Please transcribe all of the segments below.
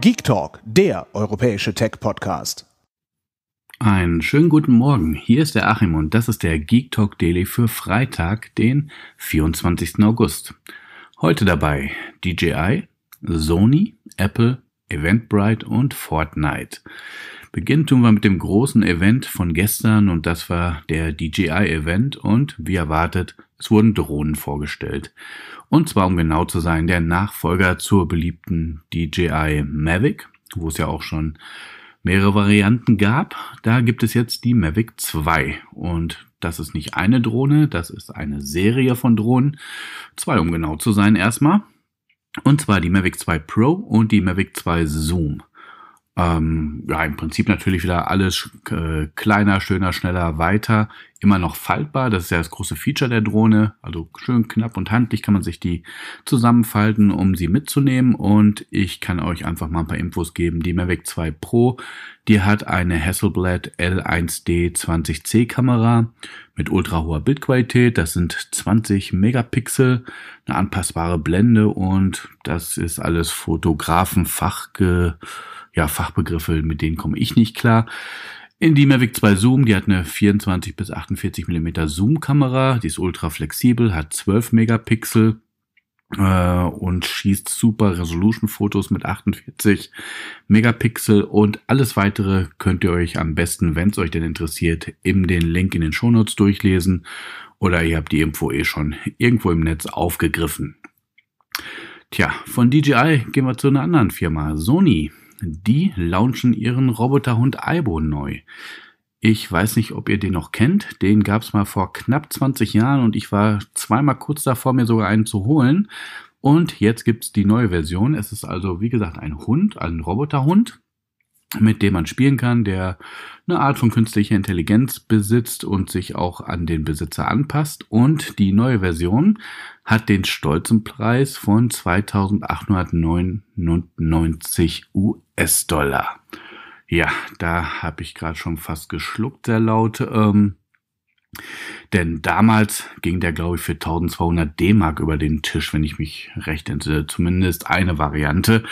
Geek Talk, der europäische Tech-Podcast. Einen schönen guten Morgen. Hier ist der Achim und das ist der Geek Talk Daily für Freitag, den 24. August. Heute dabei DJI, Sony, Apple, Eventbrite und Fortnite. Beginnen tun wir mit dem großen Event von gestern und das war der DJI-Event und wie erwartet, es wurden Drohnen vorgestellt. Und zwar, um genau zu sein, der Nachfolger zur beliebten DJI Mavic, wo es ja auch schon mehrere Varianten gab. Da gibt es jetzt die Mavic 2 und das ist nicht eine Drohne, das ist eine Serie von Drohnen. Zwei, um genau zu sein, erstmal. Und zwar die Mavic 2 Pro und die Mavic 2 Zoom. Ähm, ja, im Prinzip natürlich wieder alles äh, kleiner, schöner, schneller, weiter immer noch faltbar. Das ist ja das große Feature der Drohne. Also schön knapp und handlich kann man sich die zusammenfalten, um sie mitzunehmen. Und ich kann euch einfach mal ein paar Infos geben. Die Mavic 2 Pro, die hat eine Hasselblad L1D 20C Kamera mit ultra hoher Bildqualität. Das sind 20 Megapixel, eine anpassbare Blende und das ist alles Fotografenfachge. ja, Fachbegriffe, mit denen komme ich nicht klar. In die Mavic 2 Zoom, die hat eine 24 bis 48 mm Zoom-Kamera, die ist ultra flexibel, hat 12 Megapixel äh, und schießt super Resolution-Fotos mit 48 Megapixel und alles weitere könnt ihr euch am besten, wenn es euch denn interessiert, eben den Link in den Shownotes durchlesen oder ihr habt die Info eh schon irgendwo im Netz aufgegriffen. Tja, von DJI gehen wir zu einer anderen Firma, Sony die launchen ihren Roboterhund Aibo neu. Ich weiß nicht, ob ihr den noch kennt. Den gab es mal vor knapp 20 Jahren und ich war zweimal kurz davor, mir sogar einen zu holen. Und jetzt gibt es die neue Version. Es ist also, wie gesagt, ein Hund, ein Roboterhund mit dem man spielen kann, der eine Art von künstlicher Intelligenz besitzt und sich auch an den Besitzer anpasst. Und die neue Version hat den stolzen Preis von 2899 US-Dollar. Ja, da habe ich gerade schon fast geschluckt, sehr laut. Ähm, denn damals ging der, glaube ich, für 1200 D-Mark über den Tisch, wenn ich mich recht entsinne. Zumindest eine Variante.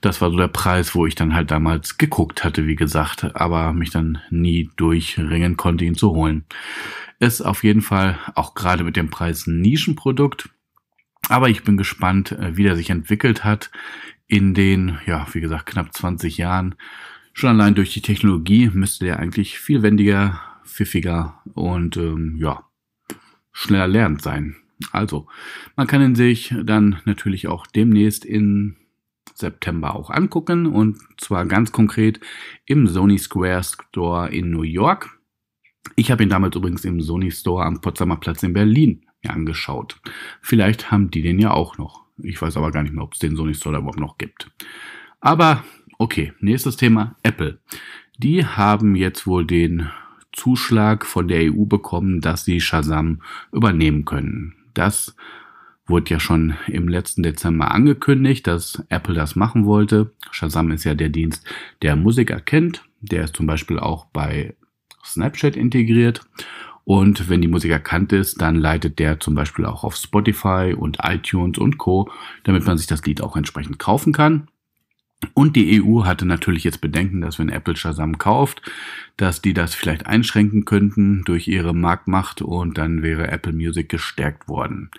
Das war so der Preis, wo ich dann halt damals geguckt hatte, wie gesagt, aber mich dann nie durchringen konnte, ihn zu holen. Ist auf jeden Fall auch gerade mit dem Preis ein Nischenprodukt. Aber ich bin gespannt, äh, wie der sich entwickelt hat in den, ja, wie gesagt, knapp 20 Jahren. Schon allein durch die Technologie müsste der eigentlich viel wendiger pfiffiger und ähm, ja, schneller lernend sein. Also, man kann ihn sich dann natürlich auch demnächst in September auch angucken und zwar ganz konkret im Sony Square Store in New York. Ich habe ihn damals übrigens im Sony Store am Potsdamer Platz in Berlin mir angeschaut. Vielleicht haben die den ja auch noch. Ich weiß aber gar nicht mehr, ob es den Sony Store überhaupt noch gibt. Aber okay, nächstes Thema, Apple. Die haben jetzt wohl den Zuschlag von der EU bekommen, dass sie Shazam übernehmen können. Das wurde ja schon im letzten Dezember angekündigt, dass Apple das machen wollte. Shazam ist ja der Dienst, der Musik erkennt. Der ist zum Beispiel auch bei Snapchat integriert. Und wenn die Musik erkannt ist, dann leitet der zum Beispiel auch auf Spotify und iTunes und Co, damit man sich das Lied auch entsprechend kaufen kann. Und die EU hatte natürlich jetzt Bedenken, dass wenn Apple Shazam kauft, dass die das vielleicht einschränken könnten durch ihre Marktmacht und dann wäre Apple Music gestärkt worden.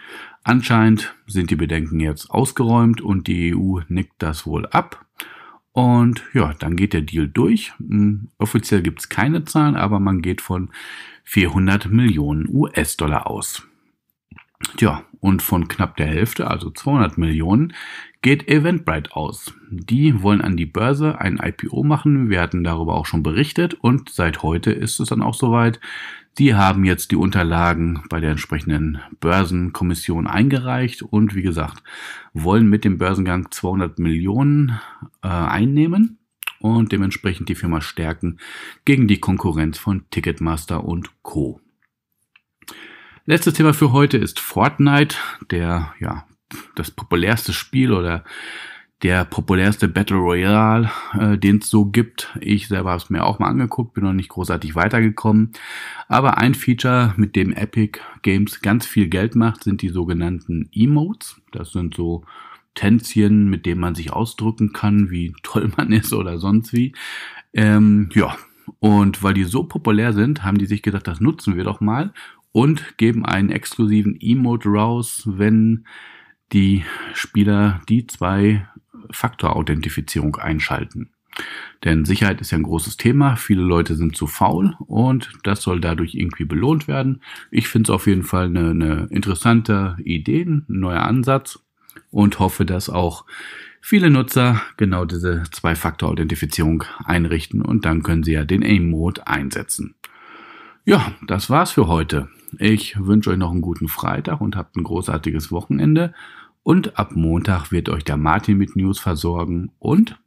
Anscheinend sind die Bedenken jetzt ausgeräumt und die EU nickt das wohl ab. Und ja, dann geht der Deal durch. Hm, offiziell gibt's keine Zahlen, aber man geht von 400 Millionen US-Dollar aus. Tja, und von knapp der Hälfte, also 200 Millionen, geht Eventbrite aus. Die wollen an die Börse ein IPO machen. Wir hatten darüber auch schon berichtet und seit heute ist es dann auch soweit. Die haben jetzt die Unterlagen bei der entsprechenden Börsenkommission eingereicht und wie gesagt, wollen mit dem Börsengang 200 Millionen äh, einnehmen und dementsprechend die Firma stärken gegen die Konkurrenz von Ticketmaster und Co. Letztes Thema für heute ist Fortnite, der, ja, das populärste Spiel oder der populärste Battle Royale, äh, den es so gibt. Ich selber habe es mir auch mal angeguckt, bin noch nicht großartig weitergekommen. Aber ein Feature, mit dem Epic Games ganz viel Geld macht, sind die sogenannten Emotes. Das sind so Tänzchen, mit denen man sich ausdrücken kann, wie toll man ist oder sonst wie. Ähm, ja, und weil die so populär sind, haben die sich gedacht, das nutzen wir doch mal und geben einen exklusiven Emote raus, wenn die Spieler die zwei Faktor-Authentifizierung einschalten. Denn Sicherheit ist ja ein großes Thema. Viele Leute sind zu faul und das soll dadurch irgendwie belohnt werden. Ich finde es auf jeden Fall eine, eine interessante Idee, ein neuer Ansatz und hoffe, dass auch viele Nutzer genau diese Zwei-Faktor-Authentifizierung einrichten und dann können sie ja den Aim-Mode einsetzen. Ja, das war's für heute. Ich wünsche euch noch einen guten Freitag und habt ein großartiges Wochenende. Und ab Montag wird euch der Martin mit News versorgen. Und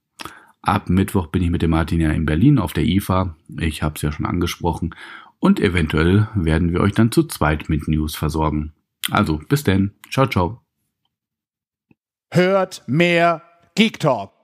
ab Mittwoch bin ich mit dem Martin ja in Berlin auf der IFA. Ich habe es ja schon angesprochen. Und eventuell werden wir euch dann zu zweit mit News versorgen. Also bis denn. Ciao, ciao. Hört mehr Geek Talk.